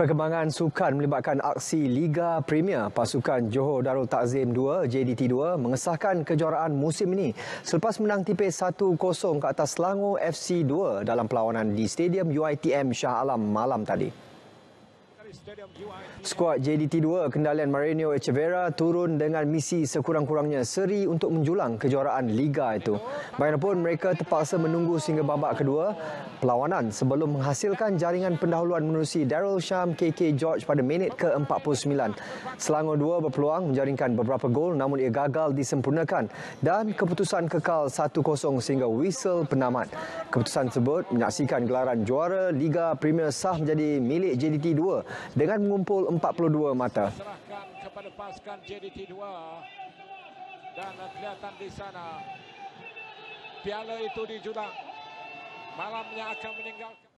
Perkembangan sukan melibatkan aksi Liga Premier pasukan Johor Darul Takzim 2 JDT2 mengesahkan kejuaraan musim ini selepas menang tipis 1-0 ke atas Selangor FC 2 dalam perlawanan di Stadium UiTM Shah Alam malam tadi. Skuad JDT2 kendalian Mario Echeverra turun dengan misi sekurang-kurangnya seri untuk menjulang kejuaraan Liga itu. Bagaimanapun mereka terpaksa menunggu sehingga babak kedua perlawanan sebelum menghasilkan jaringan pendahuluan menerusi Daryl Sham, KK George pada minit ke-49. Selangor 2 berpeluang menjaringkan beberapa gol namun ia gagal disempurnakan dan keputusan kekal 1-0 sehingga whistle penamat. Keputusan tersebut menyaksikan gelaran juara Liga Premier sah menjadi milik JDT dengan mengumpul 42 mata. Serahkan kepada dan kelihatan di sana piala itu dijulang malamnya akan meninggalkan